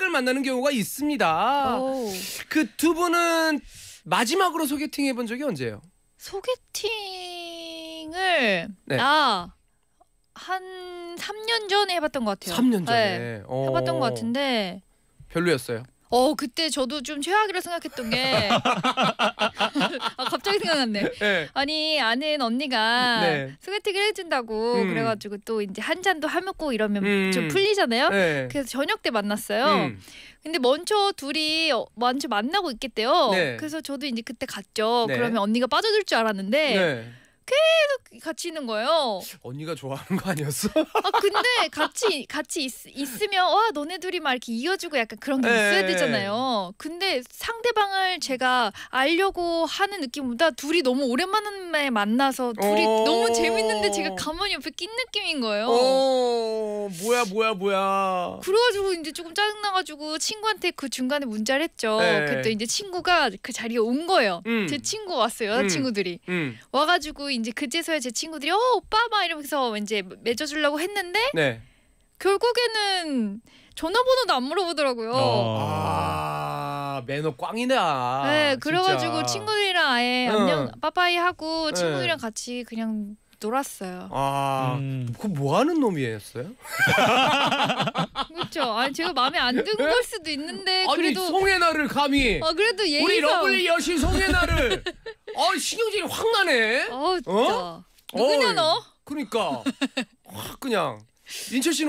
짝을 만나는 경우가 있습니다. 그 두 분은 마지막으로 소개팅 해본 적이 언제예요? 소개팅을 네. 아, 한 3년 전에 해봤던 것 같아요. 3년 전에 네. 어. 해봤던 것 같은데 별로였어요. 어 그때 저도 좀 최악이라 생각했던 게 생각났네. 네. 예. 아니 아는 언니가 네. 소개팅을 해준다고 음. 그래가지고 또 이제 한 잔도 하먹고 이러면 음. 좀 풀리잖아요. 네. 그래서 저녁 때 만났어요. 음. 근데 먼저 둘이 어, 먼저 만나고 있겠대요. 네. 그래서 저도 이제 그때 갔죠. 네. 그러면 언니가 빠져들 줄 알았는데. 네. 계속 같이 있는 거예요. 언니가 좋아하는 거 아니었어? 아 근데 같이 같이 있, 으면와 너네 둘이 막 이렇게 이어주고 약간 그런 게 있어야 네. 되잖아요. 근데 상대방을 제가 알려고 하는 느낌보다 둘이 너무 오랜만에 만나서 둘이 어. 너무 재밌는데 제가 가만히 옆에 낀 느낌인 거예요. 어. 뭐야 뭐야 뭐야. 그래가지고 이제 조금 짜증나가지고 친구한테 그 중간에 문자를 했죠. 네. 그때 이제 친구가 그 자리에 온 거예요. 음. 제 친구 왔어요 음. 여자친구들이 음. 음. 와가지고. 이제 그제서야 제 친구들이 어 오빠 막 이러면서 이제 맺어주려고 했는데 네. 결국에는 전화번호도 안 물어보더라고요. 어. 아 매너 꽝이다. 아. 네, 그래가지고 진짜. 친구들이랑 아예 응. 안녕 빠빠이 하고 네. 친구들이랑 네. 같이 그냥 놀았어요. 아, 음. 그뭐 하는 놈이었어요? 그렇죠. 아니 제가 마음에 안 든걸 네? 수도 있는데 아니, 그래도 송혜나를 감히. 아 그래도 예의상 우리 러블리 여신 송혜나를 아 신경질이 확 나네. 어, 진짜. 어? 누구냐 어이, 너? 그러니까 확 그냥 인철 씨는.